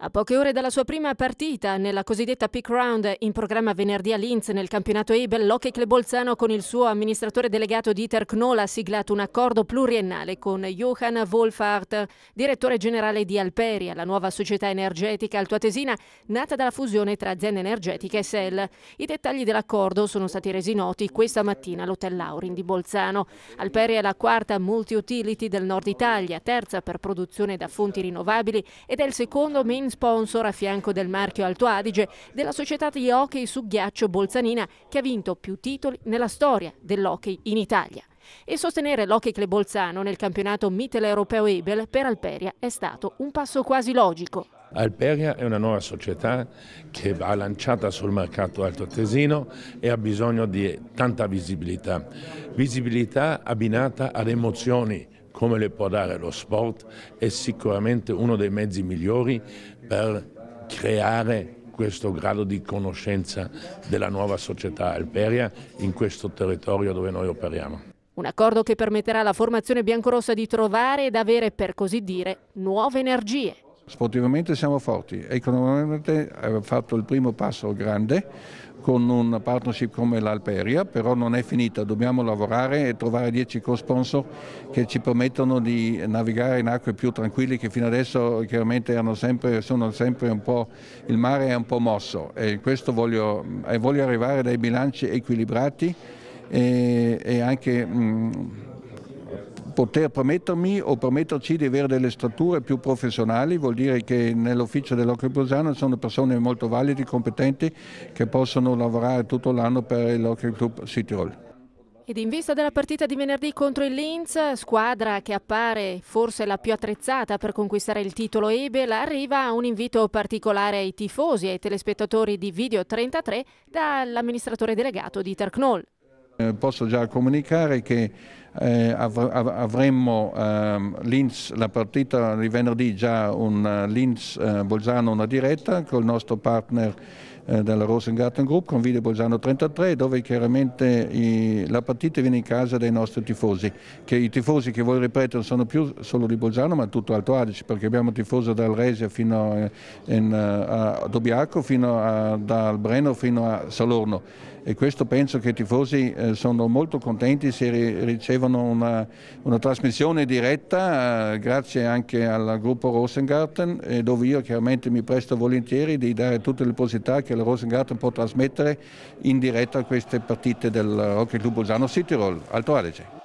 A poche ore dalla sua prima partita nella cosiddetta peak round in programma venerdì a Linz nel campionato Ebel, l'Hockey Club Bolzano con il suo amministratore delegato Dieter Knoll ha siglato un accordo pluriennale con Johan Wolfhardt, direttore generale di Alperia, la nuova società energetica altoatesina nata dalla fusione tra azienda energetica e SEL. I dettagli dell'accordo sono stati resi noti questa mattina all'Hotel Laurin di Bolzano. Alperia è la quarta multi-utility del nord Italia, terza per produzione da fonti rinnovabili ed è il secondo meno main sponsor a fianco del marchio Alto Adige della società di hockey su ghiaccio Bolzanina che ha vinto più titoli nella storia dell'hockey in Italia. E sostenere l'Hockey Club Bolzano nel campionato mitteleuropeo Ebel per Alperia è stato un passo quasi logico. Alperia è una nuova società che va lanciata sul mercato altoatesino e ha bisogno di tanta visibilità. Visibilità abbinata ad emozioni come le può dare lo sport, è sicuramente uno dei mezzi migliori per creare questo grado di conoscenza della nuova società alperia in questo territorio dove noi operiamo. Un accordo che permetterà alla formazione biancorossa di trovare ed avere, per così dire, nuove energie. Sportivamente siamo forti, economicamente abbiamo fatto il primo passo grande con una partnership come l'Alperia, però non è finita, dobbiamo lavorare e trovare 10 co-sponsor che ci permettono di navigare in acque più tranquilli che fino adesso chiaramente sempre, sono sempre un po', il mare è un po' mosso e questo voglio, e voglio arrivare dai bilanci equilibrati e, e anche... Mh, mm, poter permettermi o permetterci di avere delle strutture più professionali, vuol dire che nell'ufficio dell'Occhio Brusano sono persone molto valide, competenti, che possono lavorare tutto l'anno per l'Occhio Club Hall. Ed in vista della partita di venerdì contro il Linz, squadra che appare forse la più attrezzata per conquistare il titolo Ebel, arriva un invito particolare ai tifosi e ai telespettatori di Video 33 dall'amministratore delegato Dieter Knoll. Eh, posso già comunicare che eh, av avremmo ehm, Linz, la partita di venerdì già un eh, Linz-Bolzano una diretta con il nostro partner eh, della Rosengarten Group con Vide Bolzano 33 dove chiaramente i, la partita viene in casa dei nostri tifosi che i tifosi che voi ripeto non sono più solo di Bolzano ma tutto Alto Adige perché abbiamo tifosi dal Resia fino a, eh, in, a Dobiaco fino a, dal Breno fino a Salorno e questo penso che i tifosi eh, sono molto contenti se ricevono avevano una, una trasmissione diretta eh, grazie anche al gruppo Rosengarten eh, dove io chiaramente mi presto volentieri di dare tutte le possibilità che il Rosengarten può trasmettere in diretta queste partite del Hockey Club Bolzano City Roll, Alto Adige.